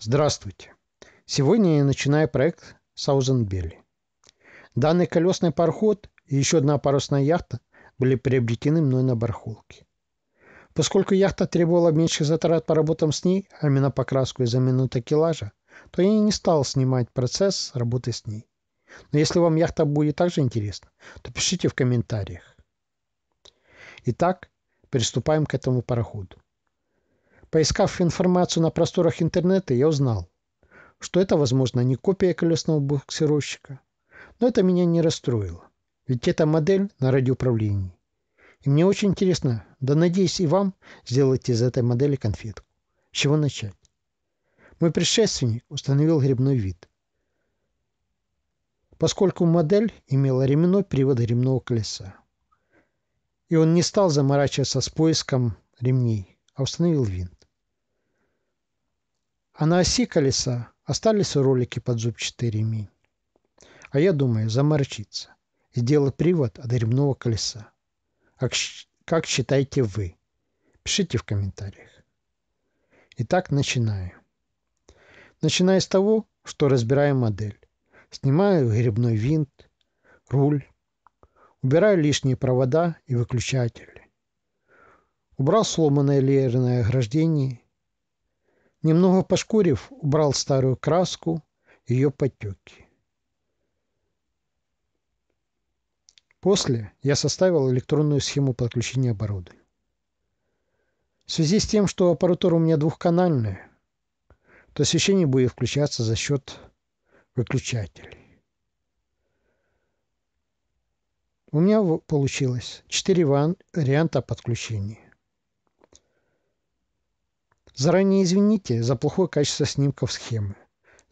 Здравствуйте! Сегодня я начинаю проект Саузенбелли. Данный колесный пароход и еще одна парусная яхта были приобретены мной на барахолке. Поскольку яхта требовала меньших затрат по работам с ней, а именно покраску и замену такелажа, то я не стал снимать процесс работы с ней. Но если вам яхта будет также интересна, то пишите в комментариях. Итак, приступаем к этому пароходу. Поискав информацию на просторах интернета, я узнал, что это, возможно, не копия колесного буксировщика. Но это меня не расстроило. Ведь это модель на радиоуправлении. И мне очень интересно, да надеюсь и вам, сделать из этой модели конфетку. С чего начать? Мой предшественник установил грибной вид. Поскольку модель имела ременной привод грибного колеса. И он не стал заморачиваться с поиском ремней, а установил винт. А на оси колеса остались ролики под зубчатый ремень. А я думаю заморочиться и сделать привод от ремного колеса. А как считаете вы? Пишите в комментариях. Итак, начинаю. Начиная с того, что разбираю модель. Снимаю грибной винт, руль, убираю лишние провода и выключатели. Убрал сломанное леерное ограждение Немного пошкурив, убрал старую краску, ее потеки. После я составил электронную схему подключения оборудования. В связи с тем, что аппаратура у меня двухканальная, то освещение будет включаться за счет выключателей. У меня получилось 4 варианта подключения. Заранее извините за плохое качество снимков схемы.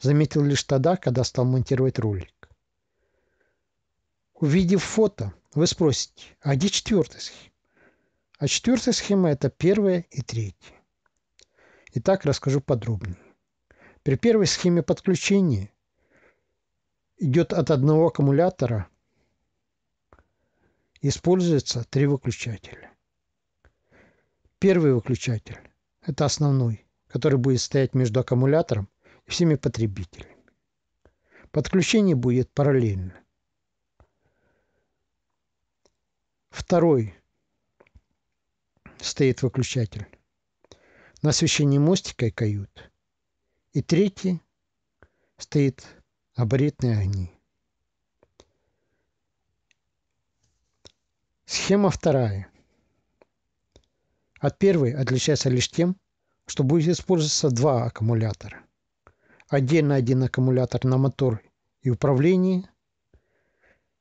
Заметил лишь тогда, когда стал монтировать ролик. Увидев фото, вы спросите, а где четвертая схема? А четвертая схема – это первая и третья. Итак, расскажу подробнее. При первой схеме подключения идет от одного аккумулятора, используется три выключателя. Первый выключатель это основной, который будет стоять между аккумулятором и всеми потребителями. Подключение будет параллельно. Второй стоит выключатель на освещении мостика и кают. И третий стоит аборитные огни. Схема вторая. От первой отличается лишь тем, что будет использоваться два аккумулятора. Отдельно один аккумулятор на мотор и управление,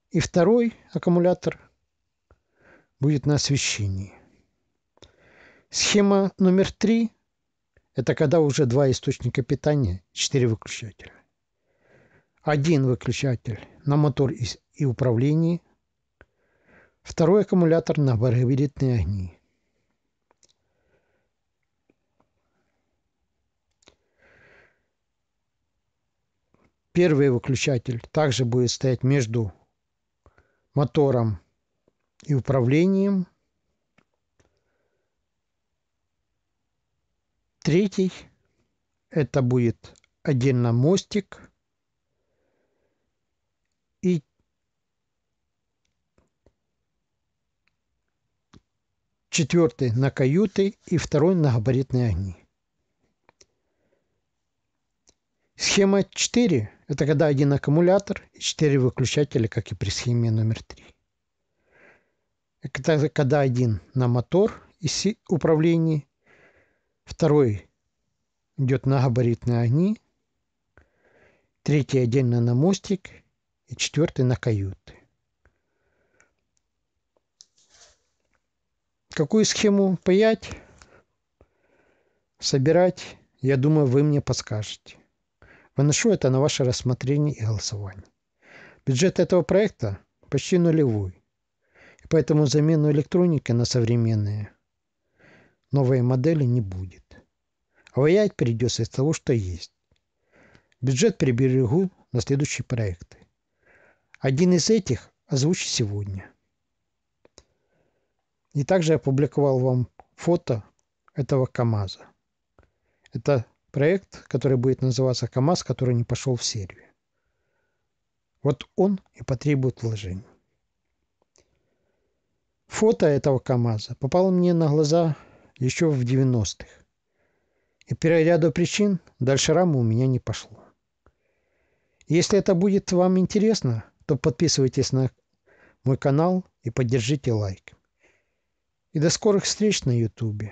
и второй аккумулятор будет на освещении. Схема номер три – это когда уже два источника питания, четыре выключателя. Один выключатель на мотор и управление, второй аккумулятор на барабилитные огни. Первый выключатель также будет стоять между мотором и управлением. Третий это будет отдельно мостик и четвертый на каюты и второй на габаритные огни. Схема 4 это когда один аккумулятор и четыре выключателя, как и при схеме номер три. Это когда один на мотор и управление, второй идет на габаритные огни, третий отдельно на мостик и четвертый на каюты. Какую схему паять, собирать, я думаю, вы мне подскажете. Выношу это на ваше рассмотрение и голосование. Бюджет этого проекта почти нулевой. И поэтому замену электроники на современные новые модели не будет. А воять придется из того, что есть. Бюджет приберегу на следующие проекты. Один из этих озвучу сегодня. И также я опубликовал вам фото этого КАМАЗа. Это проект, который будет называться «КамАЗ, который не пошел в серию». Вот он и потребует вложений. Фото этого КАМАЗа попало мне на глаза еще в 90-х. И по ряду причин дальше рамы у меня не пошло. Если это будет вам интересно, то подписывайтесь на мой канал и поддержите лайк. И до скорых встреч на YouTube.